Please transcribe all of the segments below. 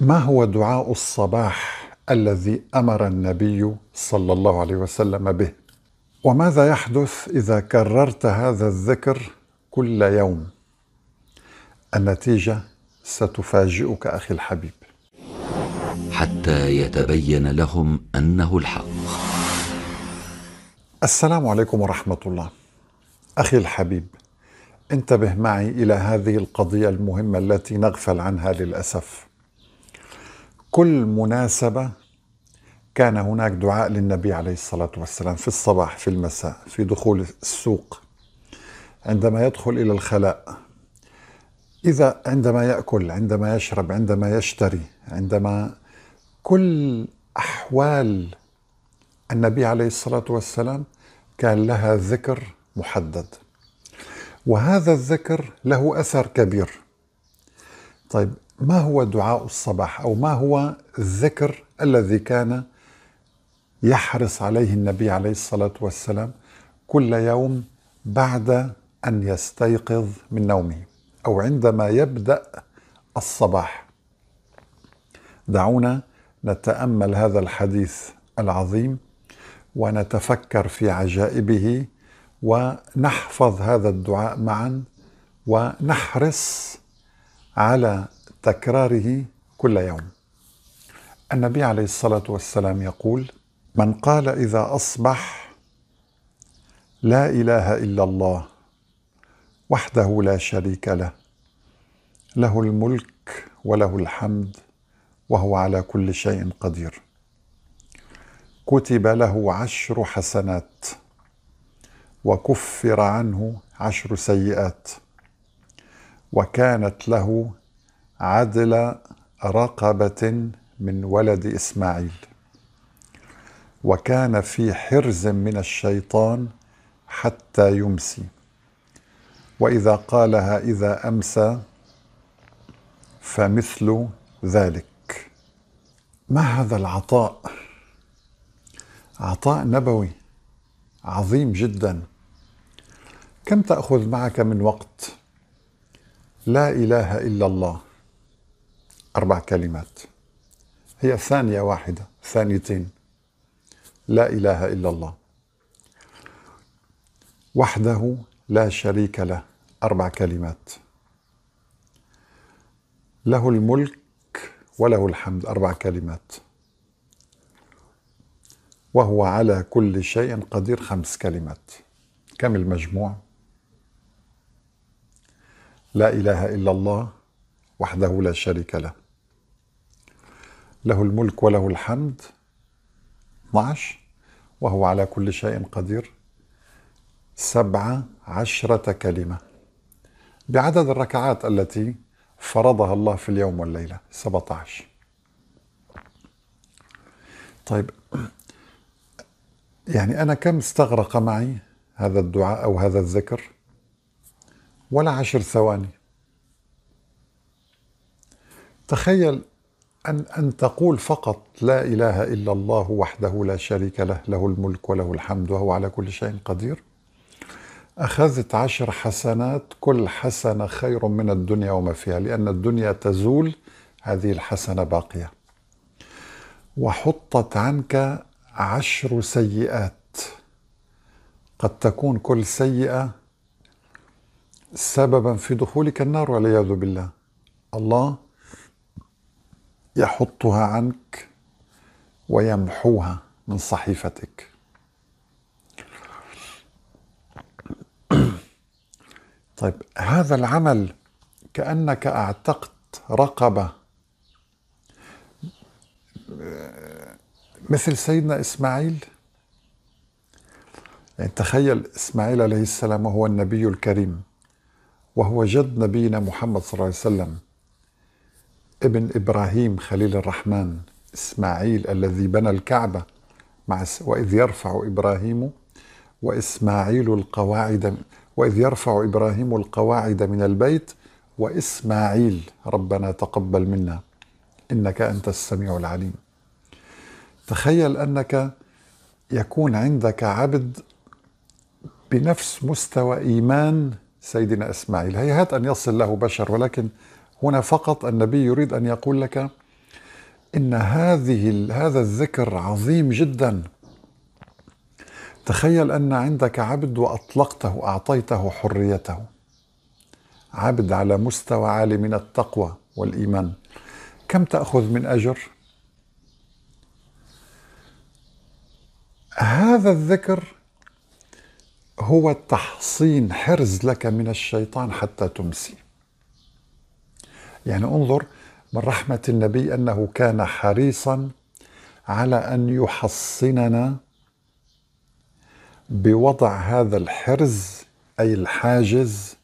ما هو دعاء الصباح الذي امر النبي صلى الله عليه وسلم به وماذا يحدث اذا كررت هذا الذكر كل يوم النتيجه ستفاجئك اخي الحبيب حتى يتبين لهم انه الحق السلام عليكم ورحمه الله اخي الحبيب انتبه معي الى هذه القضيه المهمه التي نغفل عنها للاسف كل مناسبة كان هناك دعاء للنبي عليه الصلاة والسلام في الصباح في المساء في دخول السوق عندما يدخل إلى الخلاء إذا عندما يأكل عندما يشرب عندما يشتري عندما كل أحوال النبي عليه الصلاة والسلام كان لها ذكر محدد وهذا الذكر له أثر كبير طيب ما هو دعاء الصباح او ما هو الذكر الذي كان يحرص عليه النبي عليه الصلاه والسلام كل يوم بعد ان يستيقظ من نومه او عندما يبدا الصباح دعونا نتامل هذا الحديث العظيم ونتفكر في عجائبه ونحفظ هذا الدعاء معا ونحرص على تكراره كل يوم النبي عليه الصلاه والسلام يقول من قال اذا اصبح لا اله الا الله وحده لا شريك له له الملك وله الحمد وهو على كل شيء قدير كتب له عشر حسنات وكفر عنه عشر سيئات وكانت له عدل رقبة من ولد إسماعيل وكان في حرز من الشيطان حتى يمسي وإذا قالها إذا أمسى فمثل ذلك ما هذا العطاء عطاء نبوي عظيم جدا كم تأخذ معك من وقت لا إله إلا الله أربع كلمات هي ثانية واحدة ثانيتين لا إله إلا الله وحده لا شريك له أربع كلمات له الملك وله الحمد أربع كلمات وهو على كل شيء قدير خمس كلمات كم المجموع؟ لا اله الا الله وحده لا شريك له له الملك وله الحمد 12 وهو على كل شيء قدير سبع عشرة كلمة بعدد الركعات التي فرضها الله في اليوم والليلة 17 طيب يعني أنا كم استغرق معي هذا الدعاء أو هذا الذكر ولا عشر ثواني تخيل أن, أن تقول فقط لا إله إلا الله وحده لا شريك له له الملك وله الحمد وهو على كل شيء قدير أخذت عشر حسنات كل حسنة خير من الدنيا وما فيها لأن الدنيا تزول هذه الحسنة باقية وحطت عنك عشر سيئات قد تكون كل سيئة سببا في دخولك النار والعياذ بالله الله يحطها عنك ويمحوها من صحيفتك طيب هذا العمل كأنك أعتقت رقبة مثل سيدنا إسماعيل يعني تخيل إسماعيل عليه السلام وهو النبي الكريم وهو جد نبينا محمد صلى الله عليه وسلم ابن إبراهيم خليل الرحمن إسماعيل الذي بنى الكعبة مع وإذ يرفع إبراهيم وإسماعيل القواعد وإذ يرفع إبراهيم القواعد من البيت وإسماعيل ربنا تقبل منا إنك أنت السميع العليم تخيل أنك يكون عندك عبد بنفس مستوى إيمان سيدنا إسماعيل هيهات أن يصل له بشر ولكن هنا فقط النبي يريد أن يقول لك إن هذه هذا الذكر عظيم جدا تخيل أن عندك عبد وأطلقته أعطيته حريته عبد على مستوى عالي من التقوى والإيمان كم تأخذ من أجر؟ هذا الذكر هو تحصين حرز لك من الشيطان حتى تمسي يعني انظر من رحمة النبي أنه كان حريصا على أن يحصننا بوضع هذا الحرز أي الحاجز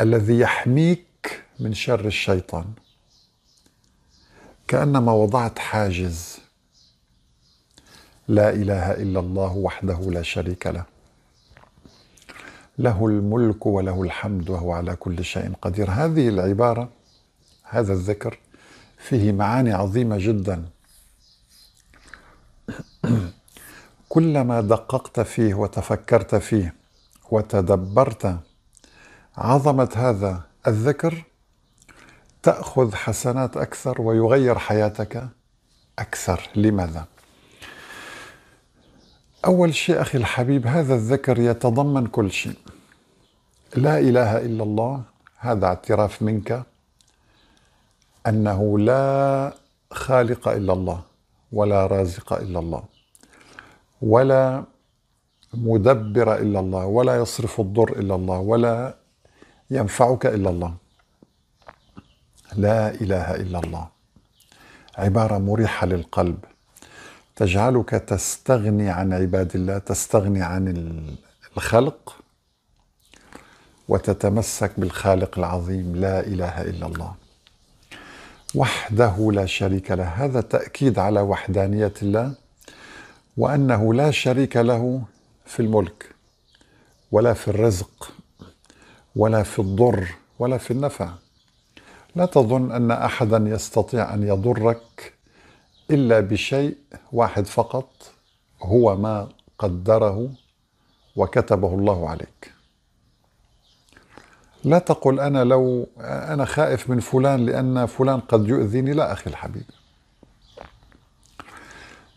الذي يحميك من شر الشيطان كأنما وضعت حاجز لا إله إلا الله وحده لا شريك له له الملك وله الحمد وهو على كل شيء قدير هذه العبارة هذا الذكر فيه معاني عظيمة جدا كلما دققت فيه وتفكرت فيه وتدبرت عظمة هذا الذكر تأخذ حسنات أكثر ويغير حياتك أكثر لماذا؟ أول شيء أخي الحبيب هذا الذكر يتضمن كل شيء لا إله إلا الله هذا اعتراف منك أنه لا خالق إلا الله ولا رازق إلا الله ولا مدبر إلا الله ولا يصرف الضر إلا الله ولا ينفعك إلا الله لا إله إلا الله عبارة مريحة للقلب تجعلك تستغني عن عباد الله تستغني عن الخلق وتتمسك بالخالق العظيم لا اله الا الله وحده لا شريك له هذا تاكيد على وحدانيه الله وانه لا شريك له في الملك ولا في الرزق ولا في الضر ولا في النفع لا تظن ان احدا يستطيع ان يضرك إلا بشيء واحد فقط هو ما قدره وكتبه الله عليك لا تقل أنا لو أنا خائف من فلان لأن فلان قد يؤذيني لا أخي الحبيب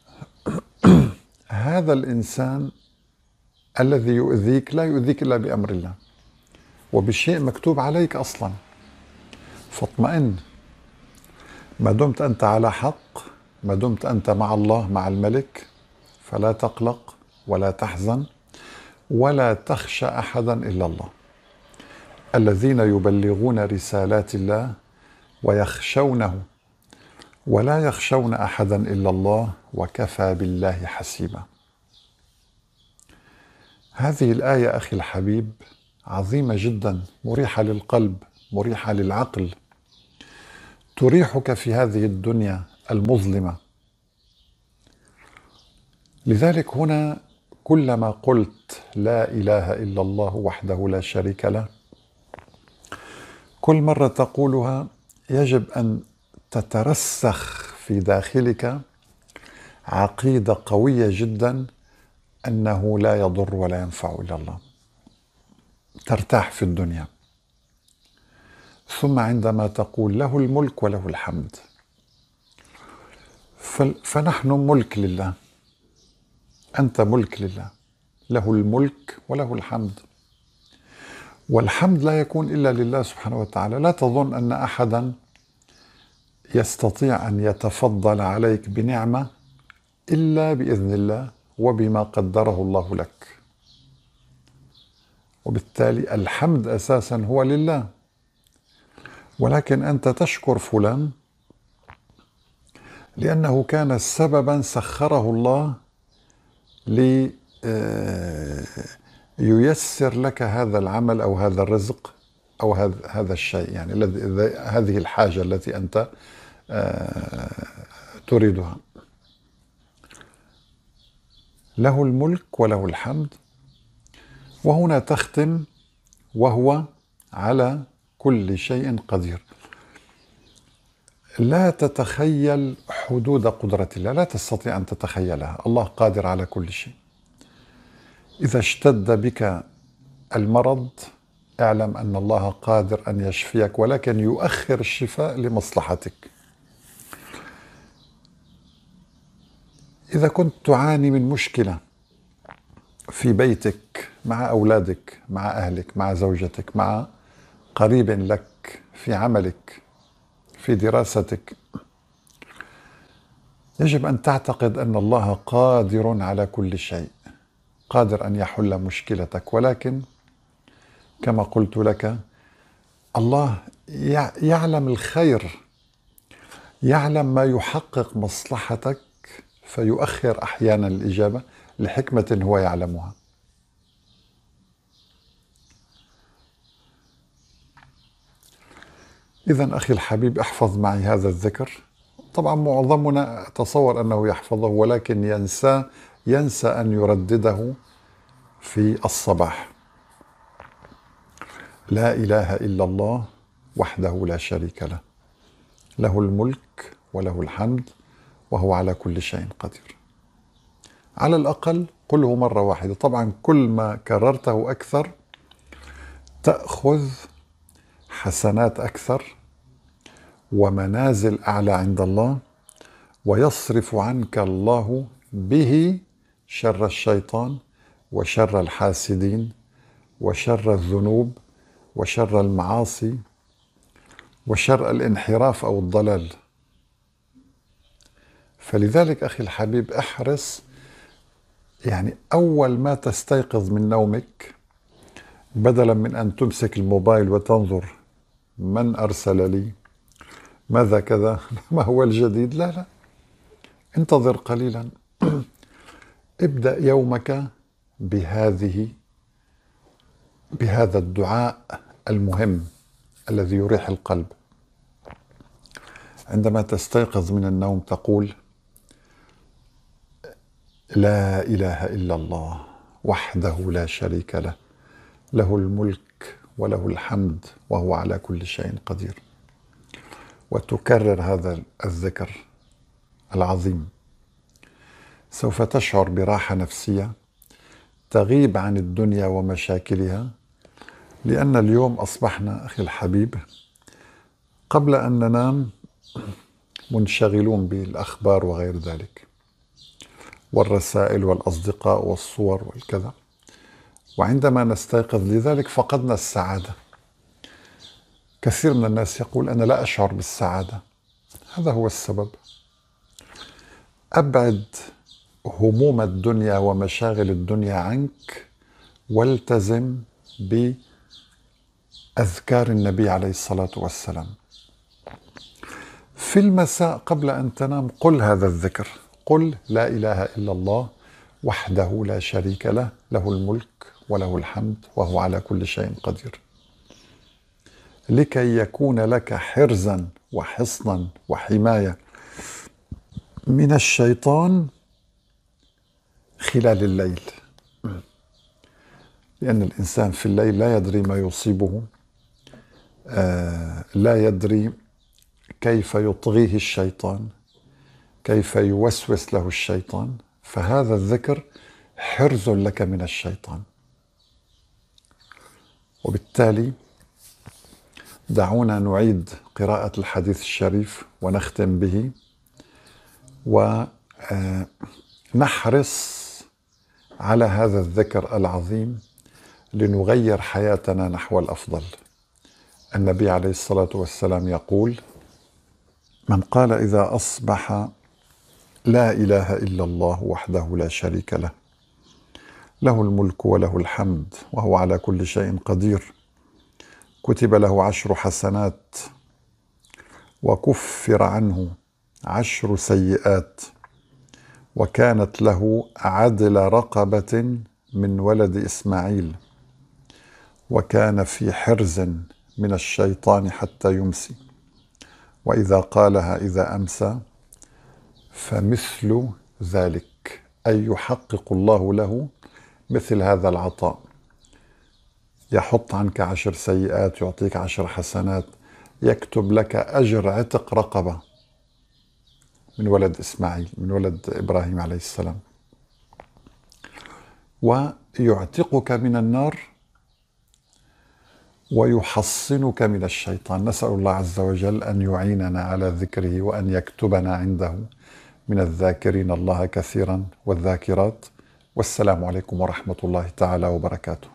هذا الإنسان الذي يؤذيك لا يؤذيك إلا بأمر الله وبشيء مكتوب عليك أصلا فاطمئن ما دمت أنت على حق ما دمت انت مع الله مع الملك فلا تقلق ولا تحزن ولا تخشى احدا الا الله الذين يبلغون رسالات الله ويخشونه ولا يخشون احدا الا الله وكفى بالله حسيبا هذه الايه اخي الحبيب عظيمه جدا مريحه للقلب مريحه للعقل تريحك في هذه الدنيا المظلمه لذلك هنا كلما قلت لا اله الا الله وحده لا شريك له كل مره تقولها يجب ان تترسخ في داخلك عقيده قويه جدا انه لا يضر ولا ينفع الا الله ترتاح في الدنيا ثم عندما تقول له الملك وله الحمد فنحن ملك لله أنت ملك لله له الملك وله الحمد والحمد لا يكون إلا لله سبحانه وتعالى لا تظن أن أحدا يستطيع أن يتفضل عليك بنعمة إلا بإذن الله وبما قدره الله لك وبالتالي الحمد أساسا هو لله ولكن أنت تشكر فلان لأنه كان سببا سخره الله لييسر آه، لك هذا العمل أو هذا الرزق أو هذا الشيء يعني هذه الحاجة التي أنت آه، تريدها له الملك وله الحمد وهنا تختم وهو على كل شيء قدير لا تتخيل حدود قدرة الله لا تستطيع أن تتخيلها الله قادر على كل شيء إذا اشتد بك المرض اعلم أن الله قادر أن يشفيك ولكن يؤخر الشفاء لمصلحتك إذا كنت تعاني من مشكلة في بيتك مع أولادك مع أهلك مع زوجتك مع قريب لك في عملك في دراستك يجب ان تعتقد ان الله قادر على كل شيء قادر ان يحل مشكلتك ولكن كما قلت لك الله يعلم الخير يعلم ما يحقق مصلحتك فيؤخر احيانا الاجابه لحكمه هو يعلمها إذا أخي الحبيب احفظ معي هذا الذكر طبعا معظمنا أتصور أنه يحفظه ولكن ينساه ينسى أن يردده في الصباح لا إله إلا الله وحده لا شريك له له الملك وله الحمد وهو على كل شيء قدير على الأقل قله مرة واحدة طبعا كل ما كررته أكثر تأخذ حسنات أكثر ومنازل اعلى عند الله ويصرف عنك الله به شر الشيطان وشر الحاسدين وشر الذنوب وشر المعاصي وشر الانحراف او الضلال فلذلك اخي الحبيب احرص يعني اول ما تستيقظ من نومك بدلا من ان تمسك الموبايل وتنظر من ارسل لي ماذا كذا ما هو الجديد لا لا انتظر قليلا ابدأ يومك بهذه بهذا الدعاء المهم الذي يريح القلب عندما تستيقظ من النوم تقول لا اله الا الله وحده لا شريك له له الملك وله الحمد وهو على كل شيء قدير وتكرر هذا الذكر العظيم سوف تشعر براحه نفسيه تغيب عن الدنيا ومشاكلها لان اليوم اصبحنا اخي الحبيب قبل ان ننام منشغلون بالاخبار وغير ذلك والرسائل والاصدقاء والصور والكذا وعندما نستيقظ لذلك فقدنا السعاده كثير من الناس يقول انا لا اشعر بالسعاده هذا هو السبب ابعد هموم الدنيا ومشاغل الدنيا عنك والتزم باذكار النبي عليه الصلاه والسلام في المساء قبل ان تنام قل هذا الذكر قل لا اله الا الله وحده لا شريك له له الملك وله الحمد وهو على كل شيء قدير لكي يكون لك حرزا وحصنا وحمايه من الشيطان خلال الليل لأن الإنسان في الليل لا يدري ما يصيبه آه، لا يدري كيف يطغيه الشيطان كيف يوسوس له الشيطان فهذا الذكر حرز لك من الشيطان وبالتالي دعونا نعيد قراءة الحديث الشريف ونختم به ونحرص آه، على هذا الذكر العظيم لنغير حياتنا نحو الافضل. النبي عليه الصلاه والسلام يقول: من قال اذا اصبح لا اله الا الله وحده لا شريك له. له الملك وله الحمد وهو على كل شيء قدير. كتب له عشر حسنات وكفر عنه عشر سيئات وكانت له عدل رقبه من ولد اسماعيل وكان في حرز من الشيطان حتى يمسي واذا قالها اذا امسى فمثل ذلك اي يحقق الله له مثل هذا العطاء يحط عنك عشر سيئات يعطيك عشر حسنات يكتب لك أجر عتق رقبة من ولد إسماعيل من ولد إبراهيم عليه السلام ويعتقك من النار ويحصنك من الشيطان نسأل الله عز وجل أن يعيننا على ذكره وأن يكتبنا عنده من الذاكرين الله كثيرا والذاكرات والسلام عليكم ورحمة الله تعالى وبركاته